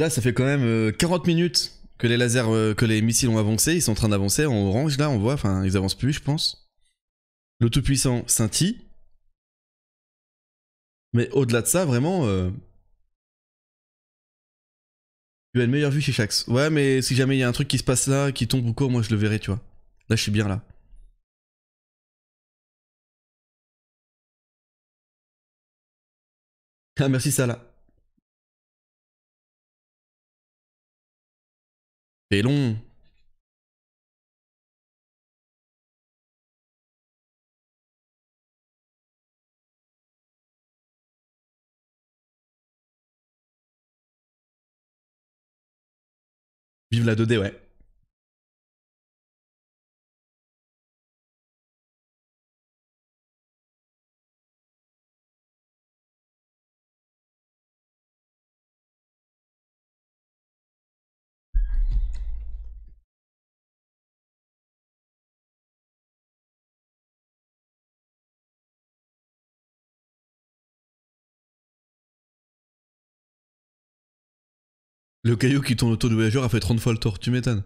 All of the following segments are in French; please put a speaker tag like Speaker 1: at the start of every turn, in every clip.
Speaker 1: là, ça fait quand même 40 euh, minutes que les lasers, euh, que les missiles ont avancé. Ils sont en train d'avancer en orange, là, on voit. Enfin, ils avancent plus, je pense. Le tout-puissant scintille. Mais au-delà de ça, vraiment. Euh, tu as une meilleure vue chez Shax. Ouais, mais si jamais il y a un truc qui se passe là, qui tombe ou quoi, moi je le verrai, tu vois. Là, je suis bien là.
Speaker 2: Ah, merci, Salah. C'est long. Vive la 2D, ouais. Le caillou qui tourne autour du voyageur a fait 30 fois le tour, tu m'étonnes.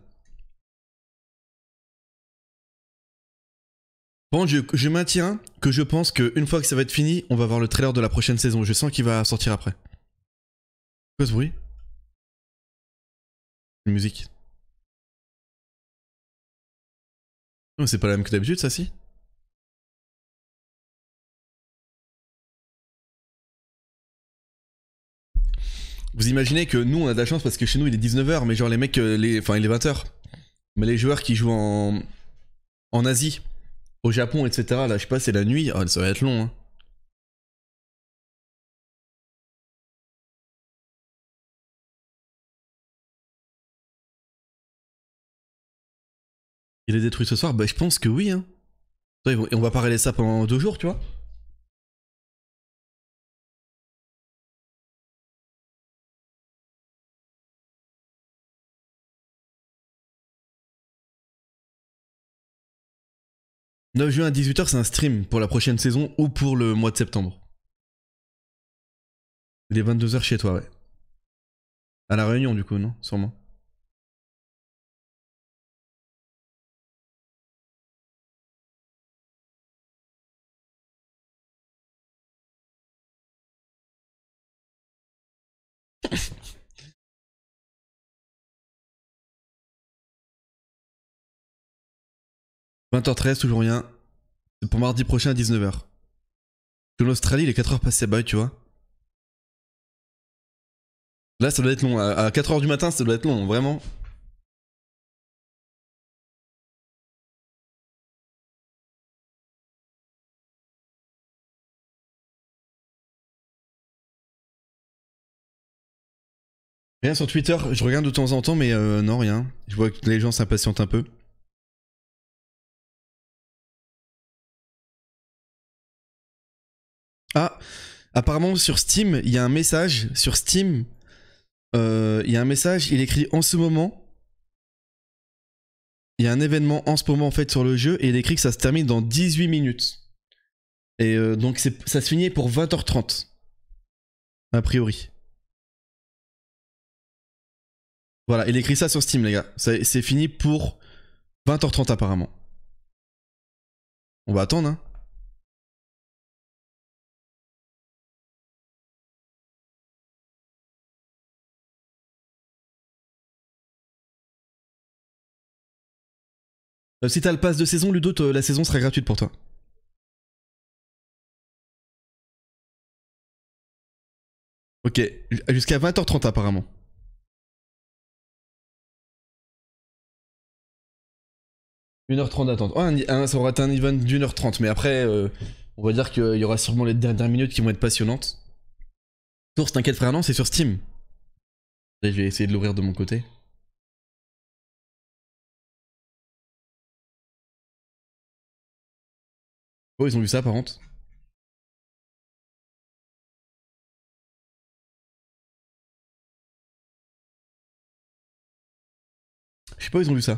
Speaker 1: Bon, je, maintiens que je pense qu'une fois que ça va être fini, on va voir le trailer de la prochaine saison. Je sens qu'il va sortir après.
Speaker 2: Quoi ce bruit Une musique. Mais C'est pas la même que d'habitude, ça, si
Speaker 1: Vous imaginez que nous, on a de la chance parce que chez nous, il est 19h, mais genre les mecs, euh, les... enfin, il est 20h. Mais les joueurs qui jouent en, en Asie, au Japon, etc., là, je sais pas, c'est la nuit, ah, ça va
Speaker 2: être long. Hein. Il est détruit ce soir Bah, je pense que oui. Hein. Et on va pas de ça pendant deux jours, tu vois. 9 juin à 18h, c'est un stream pour la prochaine saison ou pour le mois de septembre. Il est 22h chez toi, ouais. À la réunion, du coup, non Sûrement. 20h13, toujours rien. C'est Pour mardi prochain à 19h. Que l'Australie, il est 4h passé bye, tu vois. Là, ça doit être long. À 4h du matin, ça doit être long, vraiment. Rien sur Twitter, je regarde de temps en temps, mais euh, non, rien. Je vois que les gens s'impatientent un peu.
Speaker 1: Ah, apparemment sur Steam, il y a un message. Sur Steam, euh, il y a un message, il écrit en ce moment. Il y a un événement en ce moment en fait sur le jeu et il écrit que ça se termine dans 18 minutes. Et euh, donc ça se finit pour 20h30. A priori. Voilà, il écrit ça sur Steam les gars. C'est fini pour
Speaker 2: 20h30 apparemment. On va attendre hein. Euh, si t'as le pass de saison, Ludo, la saison sera gratuite pour toi. Ok, jusqu'à 20h30 apparemment.
Speaker 1: 1 h 30 d'attente. Oh, ça aura été un event d1 h 30, mais après, euh, on va dire qu'il y aura sûrement les dernières minutes qui vont être passionnantes. Source, t'inquiète frère, non, c'est sur Steam. je vais essayer de l'ouvrir de mon côté.
Speaker 2: Oh, ils ont vu ça par contre Je sais pas, où ils ont vu ça.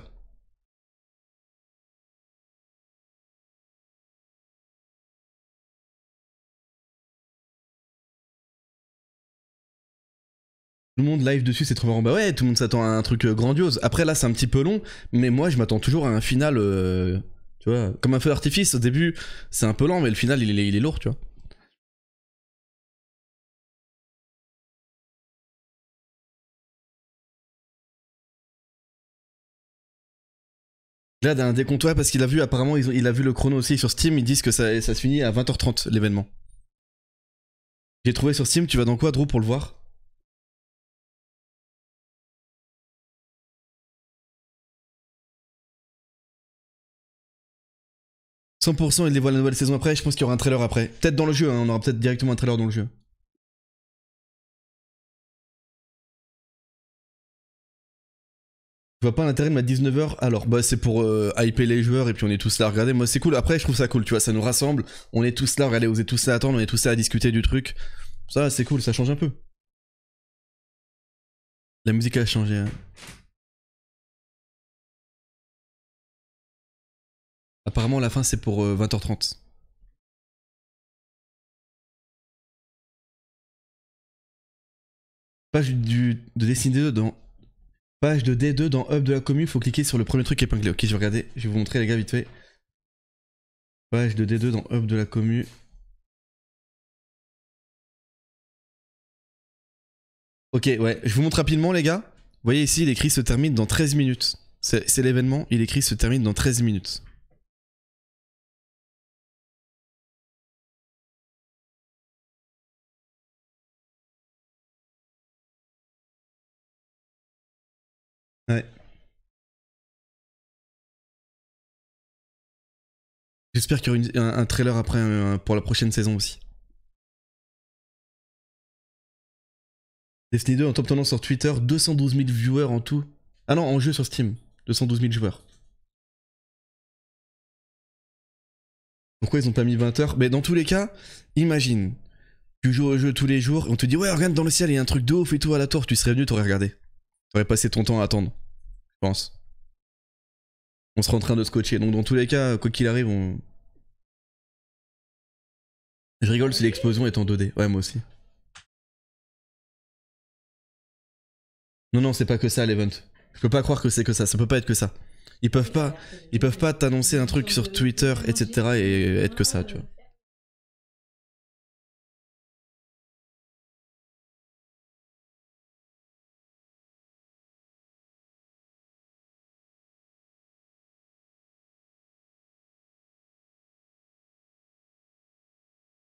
Speaker 1: Tout le monde live dessus, c'est trop en Bah ouais, tout le monde s'attend à un truc euh, grandiose. Après là, c'est un petit peu long, mais moi, je m'attends toujours à un final euh, comme un feu d'artifice, au début, c'est un peu lent, mais le final, il est, lourd, tu vois. Là, d'un décomptoir, parce qu'il a vu, apparemment, il a vu le chrono aussi sur Steam, ils disent que ça, ça se finit à 20h30, l'événement. J'ai trouvé sur Steam, tu vas dans quoi, Drew, pour le voir
Speaker 2: 100% les voit la nouvelle saison après. Je pense qu'il y aura un trailer après. Peut-être dans le jeu, hein, on aura peut-être directement un trailer dans le jeu.
Speaker 1: Je vois pas l'intérêt de ma 19h alors bah c'est pour euh, hyper les joueurs et puis on est tous là à regarder moi c'est cool après je trouve ça cool tu vois ça nous rassemble on est tous là regardez vous êtes tous là à attendre on est tous là à discuter du truc ça c'est cool ça change un peu
Speaker 2: la musique a changé hein. Apparemment, la fin, c'est pour 20h30. Euh, page
Speaker 1: du, de Destiny 2 dans page de D2 dans Hub de la commune, faut cliquer sur le premier truc épinglé. Ok, je vais regarder, je vais vous montrer les gars vite fait. Page de D2 dans Hub de la commu. Ok, ouais, je vous montre rapidement les gars. Vous voyez ici, écrit « se termine dans 13 minutes. C'est l'événement, il écrit se termine dans 13 minutes.
Speaker 2: J'espère qu'il y aura un, trailer après euh, pour la prochaine
Speaker 1: saison aussi. Destiny 2 en top tendance sur Twitter, 212 000 viewers en tout. Ah non, en jeu sur Steam, 212 000 joueurs. Pourquoi ils n'ont pas mis 20 heures Mais dans tous les cas, imagine, tu joues au jeu tous les jours, et on te dit ouais regarde dans le ciel, il y a un truc de ouf et tout à la tour, tu serais venu, t'aurais regardé. T'aurais passé ton temps à attendre, je pense on sera en train de scotcher. Donc dans tous les cas, quoi qu'il arrive, on... Je rigole si l'explosion est en 2D. Ouais, moi aussi. Non, non, c'est pas que ça l'event. Je peux pas croire que c'est que ça. Ça peut pas être que ça. Ils peuvent pas, ils peuvent pas t'annoncer un truc sur Twitter, etc. et être que ça, tu vois.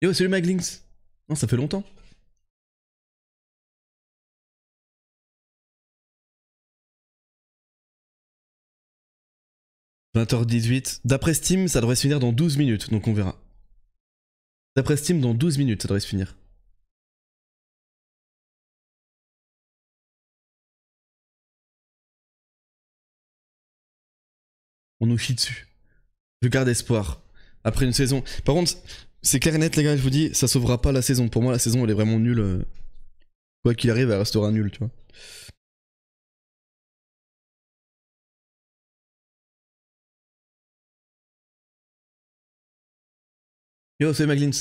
Speaker 2: Yo, salut Maglinks Non, ça fait longtemps.
Speaker 1: « 20h18. D'après Steam, ça devrait se finir dans 12 minutes, donc on verra. D'après Steam, dans 12 minutes, ça devrait se finir. On nous chie dessus. Je garde espoir. Après une saison... Par contre, c'est clair et net, les gars, je vous dis, ça sauvera pas la saison. Pour moi, la saison, elle est vraiment nulle. Euh, quoi qu'il arrive, elle restera nulle,
Speaker 2: tu vois. Yo, c'est Maglins.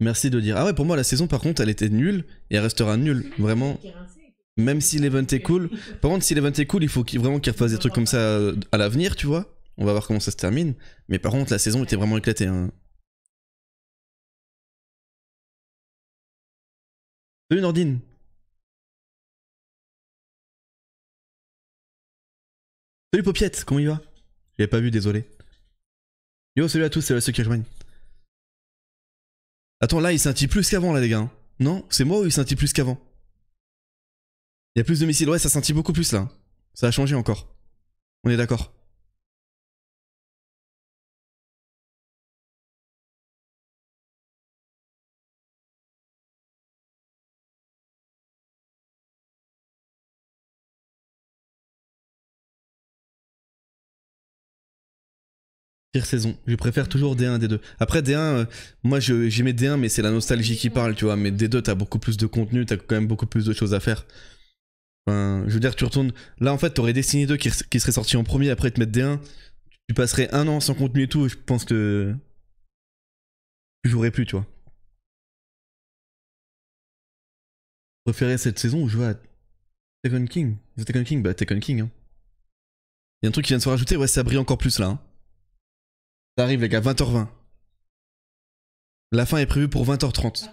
Speaker 1: Merci de dire. Ah ouais, pour moi, la saison, par contre, elle était nulle et elle restera nulle. Vraiment. Même si l'event est cool. Par contre, si l'event est cool, il faut vraiment qu'il refasse des trucs comme ça euh, à l'avenir, tu vois. On va voir comment ça se termine. Mais par contre, la saison était vraiment éclatée. Hein.
Speaker 2: Salut Nordine Salut Popiette, comment il
Speaker 1: va Je l'ai pas vu, désolé. Yo, salut à tous, c'est à ceux qui rejoignent. Attends, là, il sentit plus qu'avant, là, les gars. Hein. Non C'est moi ou il sentit plus qu'avant Il y a plus de missiles. Ouais, ça sentit beaucoup plus, là. Ça a changé encore. On est d'accord. Pire saison. Je préfère toujours D1 D2. Après D1, euh, moi j'aimais D1 mais c'est la nostalgie qui parle, tu vois. Mais D2, t'as beaucoup plus de contenu, t'as quand même beaucoup plus de choses à faire. Enfin, je veux dire, tu retournes. Là en fait, t'aurais Destiny 2 qui, serait sorti en premier, après te mettre D1. Tu passerais un an sans contenu et tout, je pense que.
Speaker 2: Tu jouerais plus, tu vois. Préférer cette saison
Speaker 1: ou jouer à Tekken King Tekken King Bah Tekken King, hein. Y a un truc qui vient de se rajouter, ouais, ça brille encore plus là. Hein. Ça arrive les gars, 20h20.
Speaker 2: La fin est prévue pour 20h30.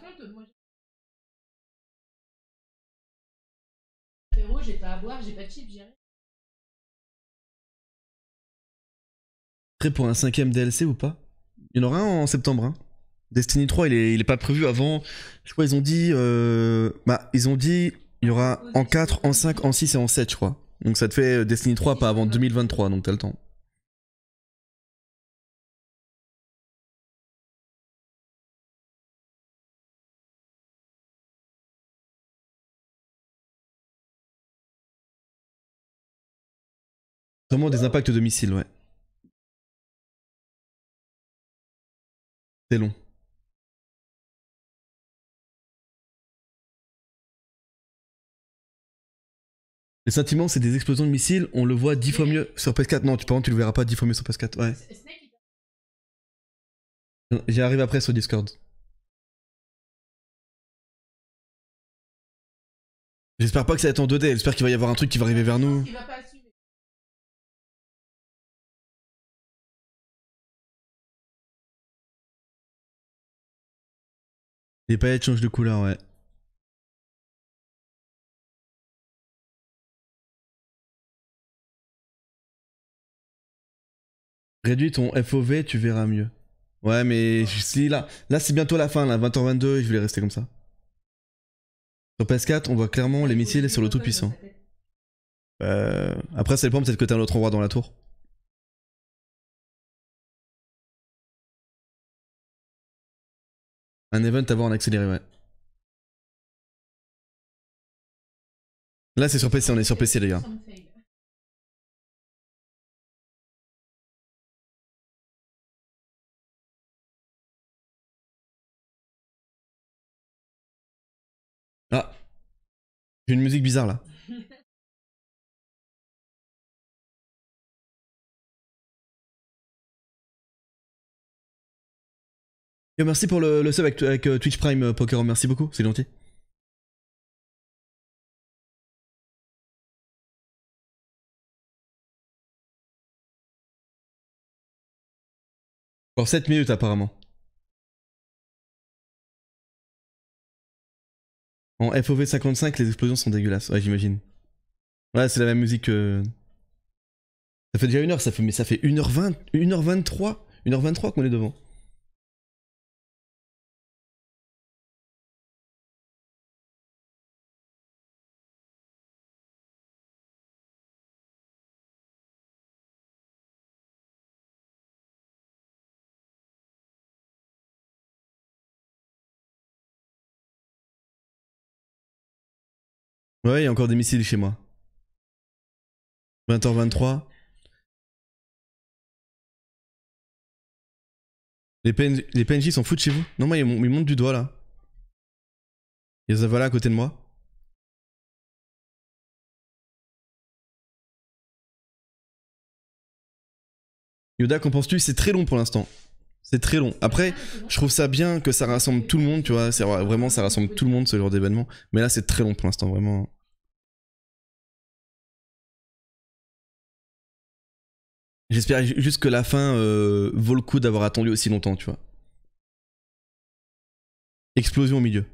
Speaker 1: Prêt pour un cinquième DLC ou pas Il y en aura un en septembre. Hein. Destiny 3, il est, pas prévu avant. Je crois ils ont dit... Euh, bah, ils ont dit... Il y aura en 4, en 5, en 6 et en 7, je crois. Donc ça te fait euh, Destiny 3 pas avant 2023, donc t'as le temps.
Speaker 2: des impacts de missiles, ouais. C'est long.
Speaker 1: Les sentiments, c'est des explosions de missiles, on le voit dix fois mieux sur PS4. Non, tu, parles tu le verras pas dix fois mieux sur PS4, ouais. J'y arrive après sur
Speaker 2: Discord. J'espère pas que ça va être en 2D, j'espère qu'il va y avoir un truc qui va arriver vers nous. Les paillettes changent de couleur, ouais.
Speaker 1: Réduis ton FOV, tu verras mieux. Ouais, mais là, là c'est bientôt la fin, là, 20h22, et je voulais rester comme ça. Sur PS4, on voit clairement les missiles sur le tout puissant. Euh, après, c'est le point peut-être que t'as un autre endroit dans la tour.
Speaker 2: Un event voir en accéléré, ouais. Là, c'est sur PC, on est sur PC, les gars. Ah J'ai une musique bizarre là. merci pour le, sub avec, euh, Twitch Prime euh, Poker, merci beaucoup, c'est gentil. Encore 7 minutes apparemment. En FOV 55, les explosions sont
Speaker 1: dégueulasses. Ouais, j'imagine. Ouais, c'est la même musique que. Ça fait déjà une heure, ça fait, mais ça fait 1h20, 1h23, 1h23 qu'on est devant.
Speaker 2: Ouais, il y a encore des missiles chez moi. 20h23. Les, PNJ, les s'en foutent chez vous Non, mais ils, ils, montent du doigt là. Il y a Zavala à côté de moi.
Speaker 1: Yoda, qu'en penses-tu C'est très long pour l'instant. C'est très long. Après, je trouve ça bien que ça rassemble tout le monde, tu vois. Vraiment, ça rassemble tout le monde, ce genre d'événement. Mais là, c'est très long pour l'instant, vraiment.
Speaker 2: J'espère juste que la fin euh, vaut le coup d'avoir attendu aussi longtemps, tu vois. Explosion au milieu.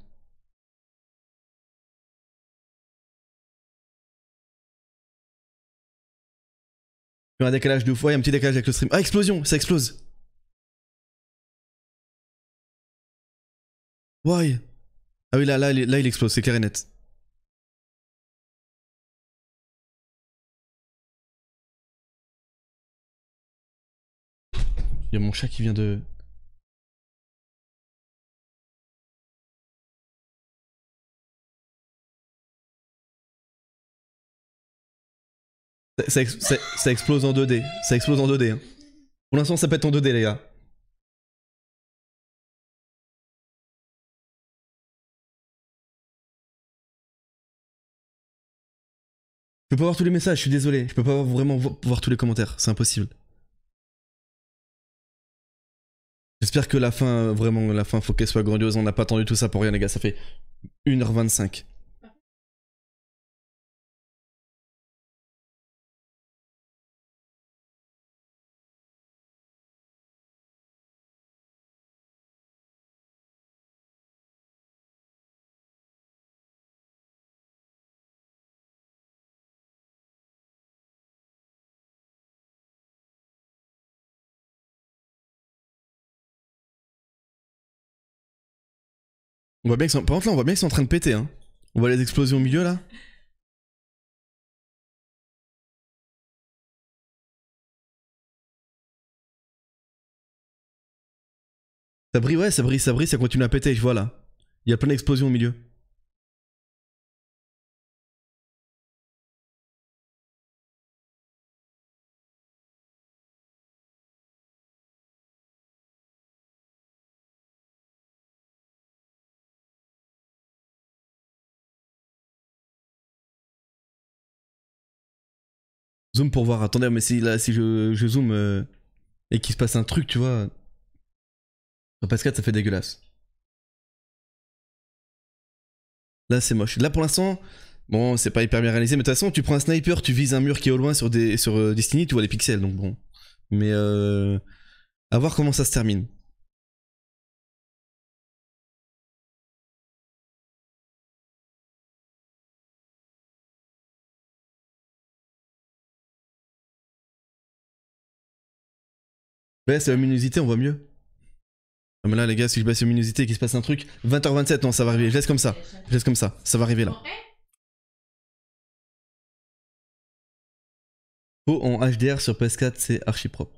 Speaker 2: Il y a un décalage deux fois, il y a un petit décalage avec le stream. Ah, explosion, ça explose. Why Ah oui, là, là, il explose, c'est clair et net. Il y a mon chat qui vient de... Ça, explose en 2D. Ça explose en 2D. Hein. Pour l'instant, ça pète en 2D, les gars. Je peux pas voir tous les messages, je suis désolé. Je peux pas vraiment voir tous les commentaires, c'est impossible.
Speaker 1: J'espère que la fin, vraiment, la fin, faut qu'elle soit grandiose. On n'a pas attendu tout ça pour rien, les gars. Ça fait 1h25.
Speaker 2: On voit bien que Par contre, là, on voit bien qu'ils sont en train de péter. Hein. On voit les explosions au milieu, là. Ça brille, ouais, ça brille, ça brille, ça continue à péter, je vois là. Il y a plein d'explosions au milieu. Zoom pour voir. Attendez, mais si, là, si je, je zoome euh, et qu'il se passe un truc, tu vois. Sur Pascal, ça fait dégueulasse.
Speaker 1: Là, c'est moche. Là, pour l'instant, bon, c'est pas hyper bien réalisé, mais de toute façon, tu prends un sniper, tu vises un mur qui est au loin sur, des, sur euh, Destiny, tu vois les pixels, donc bon. Mais euh, à voir comment ça se termine. Baisse la luminosité, on voit mieux. Ah mais là les gars, si je baisse la luminosité et qu'il se passe un truc, 20h27, non ça va arriver, je laisse comme ça. Je laisse comme ça, ça va arriver là. Faux en HDR sur PS4, c'est
Speaker 2: archi propre.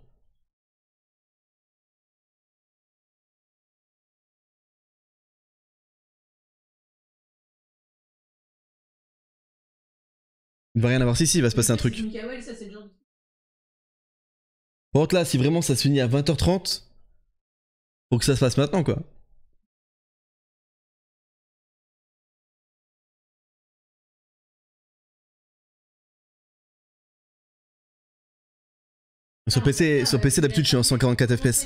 Speaker 2: Il ne va rien avoir. Si, si, il va se passer un truc là, si vraiment ça se finit à 20h30, faut que ça se fasse maintenant quoi.
Speaker 1: Sur PC, ah, sur PC d'habitude je suis en 144 FPS.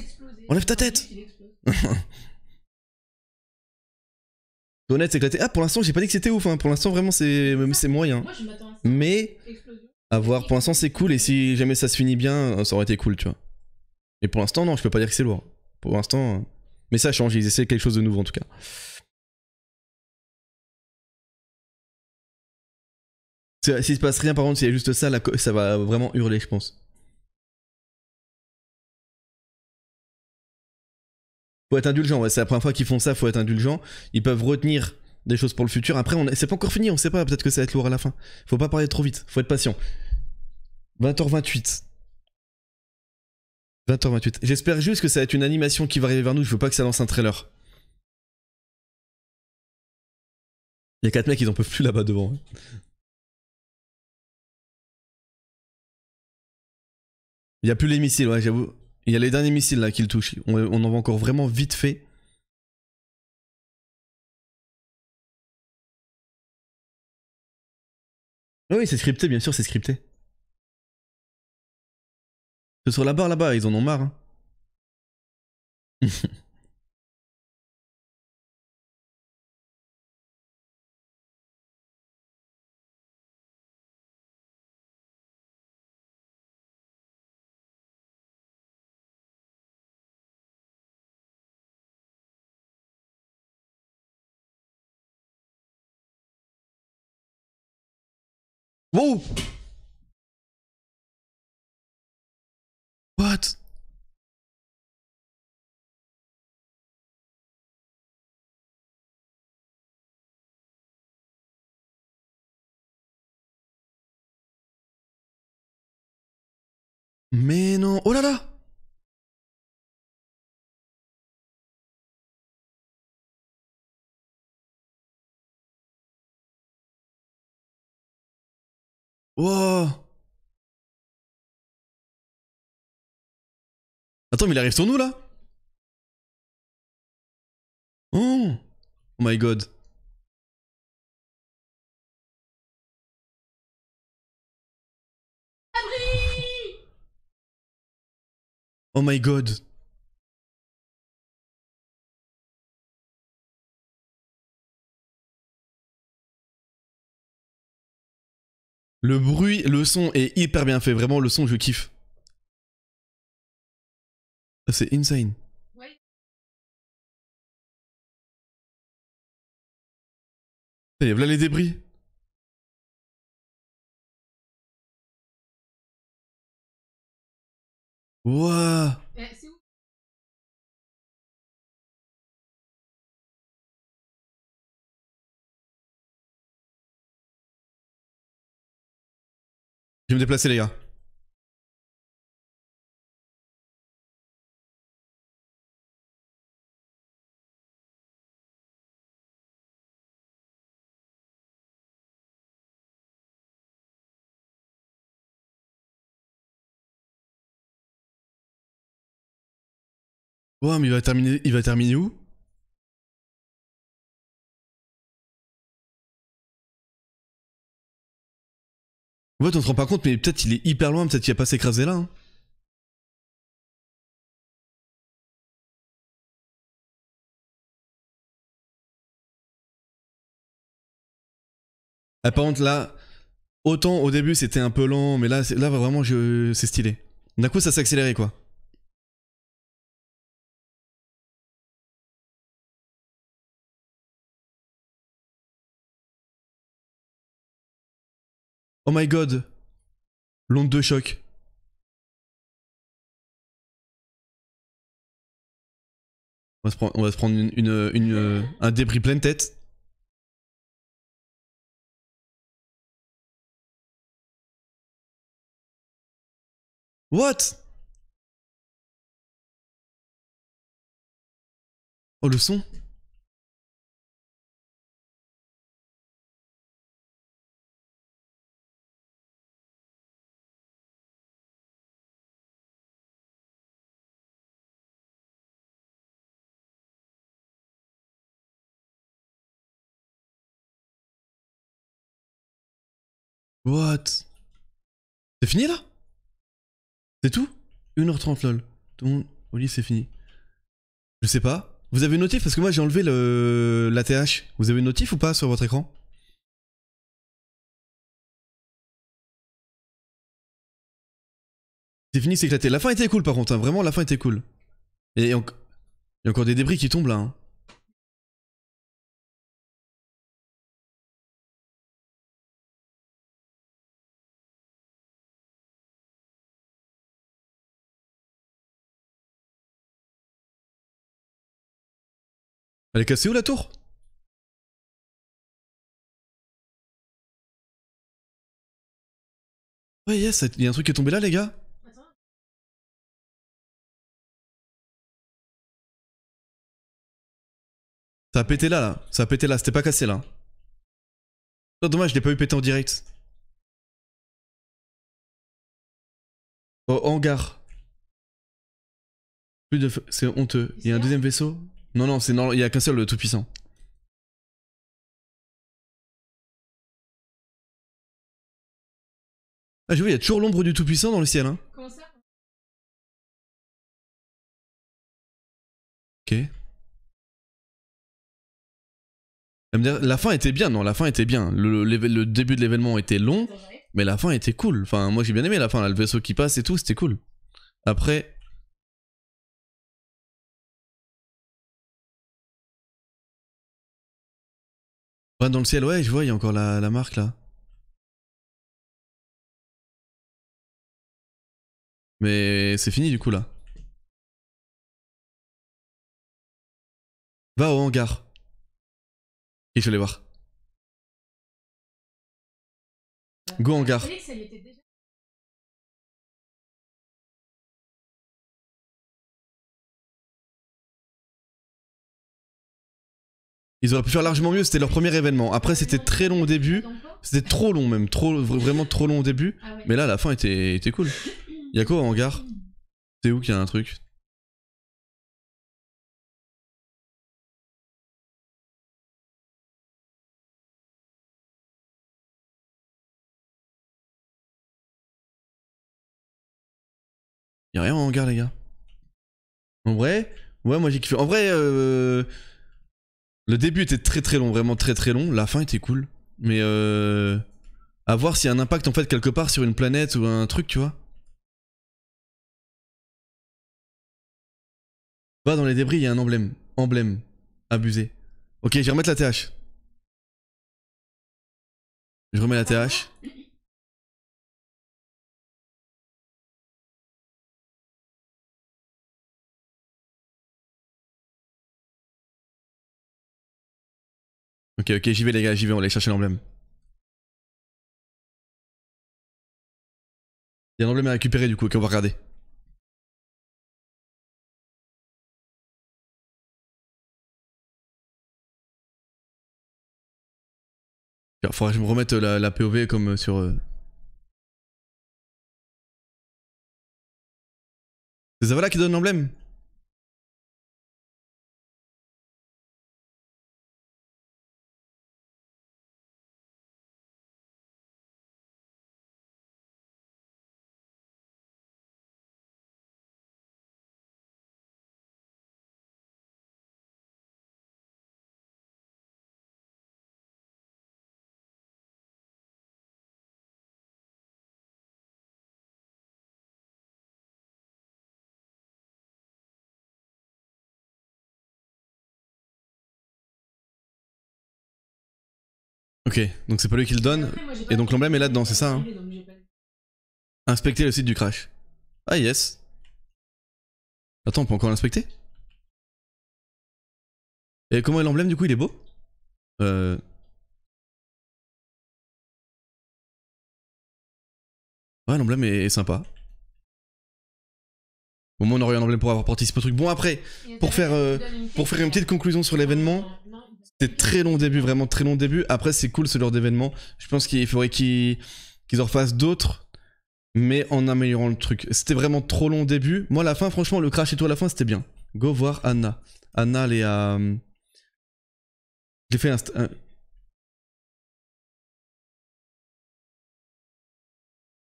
Speaker 1: Enlève ta tête Honnête, c'est éclaté. Ah, pour l'instant, j'ai pas dit que c'était ouf. Hein. Pour l'instant, vraiment, c'est moyen. Mais a voir. Pour l'instant, c'est cool. Et si jamais ça se finit bien, euh, ça aurait été cool, tu vois. Mais pour l'instant, non, je peux pas dire que c'est lourd. Pour l'instant. Euh, mais ça change. Ils essaient
Speaker 2: quelque chose de nouveau, en tout cas. S'il se passe rien, par contre, s'il y a juste ça, ça va vraiment hurler, je pense.
Speaker 1: Faut être indulgent, c'est la première fois qu'ils font ça, faut être indulgent. Ils peuvent retenir des choses pour le futur. Après, on c'est pas encore fini, on sait pas, peut-être que ça va être lourd à la fin. Faut pas parler trop vite, faut être patient. 20h28. 20h28. J'espère juste que ça va être une animation qui va arriver vers nous, je veux pas que ça lance un trailer. a quatre mecs, ils en peuvent plus là-bas devant. Hein.
Speaker 2: Il y a plus les missiles, ouais, j'avoue. Il y a les derniers missiles là qui le touchent. On, en va encore vraiment vite fait. Ah oui, c'est scripté, bien sûr, c'est scripté. Ce sur la barre là-bas, ils en ont marre. Hein. Whoa! What? Mais non. Oh là là Attends, mais il arrive sur nous là Oh Oh my god. Oh my god. Le bruit, le son est hyper bien fait. Vraiment, le son, je kiffe. C'est insane. Ouais. Et y là les débris. Wouah Je vais me déplacer, les gars. Ouais, mais il va terminer, il va terminer où Ouais, on se rend pas compte, mais peut-être il est hyper loin, peut-être qu'il a pas s'écraser là. Hein. Apparemment, ah,
Speaker 1: là, autant au début c'était un peu lent, mais là, là vraiment je... c'est stylé. D'un coup, ça s'est quoi.
Speaker 2: Oh my god. L'onde de choc. On va se prendre, une, euh, un débris pleine tête. What Oh le son
Speaker 1: What C'est fini là C'est tout 1h30 lol. Tout le monde au c'est fini. Je sais pas. Vous avez notif Parce que moi j'ai enlevé le... la TH. Vous avez notif ou pas sur votre écran
Speaker 2: C'est fini, c'est éclaté. La fin était cool par contre, hein. vraiment la fin était cool. Et encore des débris qui tombent là. Hein. Elle est cassée où la tour Ouais, yes, il y a un truc qui est tombé là, les gars Ça a pété là, là. Ça a pété là, c'était pas cassé là. Oh, dommage, je l'ai pas eu pété en direct. Oh hangar. Plus de... C'est honteux. Il y a un deuxième vaisseau non, non, c'est il y a qu'un seul le Tout-Puissant. Ah, j'ai vu, il y a toujours l'ombre du Tout-Puissant dans le ciel. Hein. Comment ça Ok.
Speaker 1: La fin était bien, non, la fin était bien. Le, début de l'événement était long, mais la fin était cool. Enfin, moi j'ai bien aimé la fin, le vaisseau qui passe et tout, c'était cool. Après,
Speaker 2: dans le ciel, ouais, je vois, il y a encore la, marque là. Mais c'est fini du coup là. Va au hangar. Et je vais aller voir. Go hangar.
Speaker 1: Ils auraient pu faire largement mieux, c'était leur premier événement. Après, c'était très long au début. C'était trop long même, trop, vraiment trop long au début. Ah Mais là, la fin était, était cool. Y'a quoi en hangar C'est où qu'il y a un truc Y'a rien en hangar, les gars. En vrai, ouais, moi j'ai kiffé. En vrai, euh, le début était très très long, vraiment très très long. La fin était cool. Mais euh, à voir s'il y a un impact en fait quelque part sur une planète ou un truc, tu vois.
Speaker 2: Va dans les débris, il y a un emblème. Emblème. Abusé. Ok, je vais remettre la TH. Je remets la TH. Ok, ok, j'y vais les gars, j'y vais, on va aller chercher l'emblème. Il y a l'emblème à récupérer du coup, ok, on va regarder. Il faudrait que je me remette euh, la, POV comme euh, sur... Euh. C'est Zavala qui donne l'emblème Ok, donc c'est pas lui qui le donne. et donc l'emblème est là-dedans, c'est ça hein Inspecter le site du crash. Ah yes. Attends, on peut encore l'inspecter Et comment est l'emblème du coup Il est beau Euh... Ouais, l'emblème est, sympa.
Speaker 1: Au moins, on aurait un emblème pour avoir participé au truc. Bon, après, euh, pour faire, pour faire une petite conclusion sur l'événement, c'était très long début, vraiment très long début. Après, c'est cool ce genre d'événement. Je pense qu'il faudrait qu'ils en refassent d'autres, mais en améliorant le truc. C'était vraiment trop long début. Moi, la fin, franchement, le crash et tout à la fin, c'était bien. Go voir Anna. Anna, elle est à. Euh, j'ai fait un.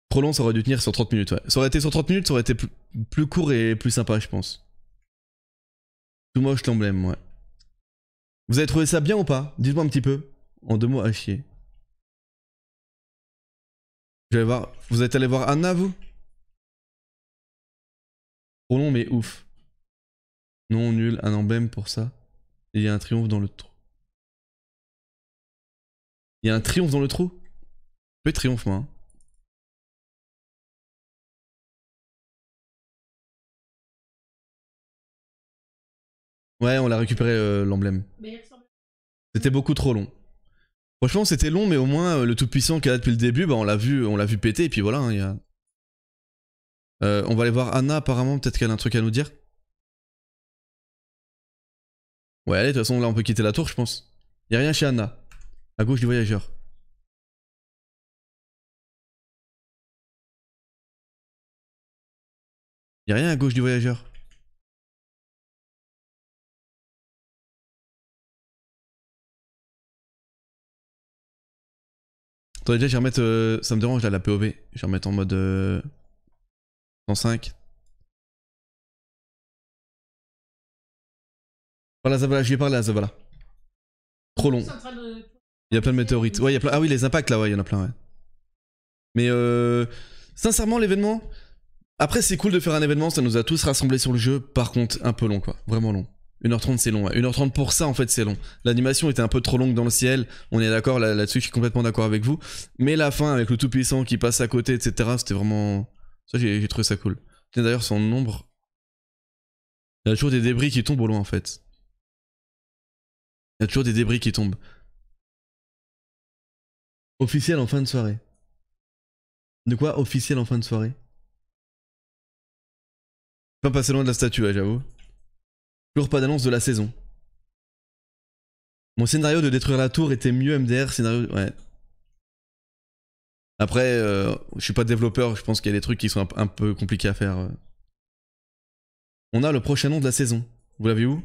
Speaker 1: Trop long, ça aurait dû tenir sur 30 minutes, Ça aurait été sur 30 minutes, ça aurait été plus, plus court et plus sympa, je pense. Tout moche l'emblème, ouais. Vous avez trouvé ça bien ou pas Dites-moi un petit peu. En deux mots, à chier.
Speaker 2: Je voir. Vous êtes allé voir Anna, vous Oh non, mais ouf. Non, nul, un emblème pour ça. Il y a un triomphe dans le trou. Il y a un triomphe dans le trou Je triomphe, moi. Hein. Ouais, on l'a récupéré euh, l'emblème.
Speaker 1: C'était beaucoup trop long. Franchement, c'était long, mais au moins euh, le tout-puissant qu'elle a depuis le début, bah, on l'a vu, on l'a vu péter, et puis voilà. Hein, euh, on va aller voir Anna, apparemment, peut-être qu'elle a un truc à nous dire. Ouais, allez, de toute façon, là, on peut quitter la tour, je pense. Y a rien chez Anna. À gauche du voyageur.
Speaker 2: Y a rien à gauche du voyageur. déjà, je vais remettre. Euh, ça me dérange la POV. Je vais remettre en mode. 105. Euh, voilà, la Zavala, je ai parlé à Zavala.
Speaker 1: Trop long. Il y a plein de météorites. Ouais, Ah oui, les impacts là, ouais, il y en a plein, Mais euh, sincèrement, l'événement. Après, c'est cool de faire un événement, ça nous a tous rassemblés sur le jeu. Par contre, un peu long, quoi. Vraiment long. 1h30 c'est long. 1h30 pour ça en fait c'est long. L'animation était un peu trop longue dans le ciel. On est d'accord là-dessus, je suis complètement d'accord avec vous. Mais la fin avec le tout puissant qui passe à côté, etc. C'était vraiment ça j'ai trouvé ça cool. D'ailleurs son nombre, il y a toujours des débris qui tombent au loin en fait.
Speaker 2: Il y a toujours des débris qui tombent. Officiel en fin de soirée. De quoi officiel en fin de soirée
Speaker 1: Pas passer loin de la statue, j'avoue. Toujours pas d'annonce de la saison. Mon scénario de détruire la tour était mieux MDR, scénario... Ouais. Après, euh, je suis pas développeur, je pense qu'il y a des trucs qui sont un, un peu compliqués à faire. Euh. On a le prochain nom de la saison. Vous l'avez où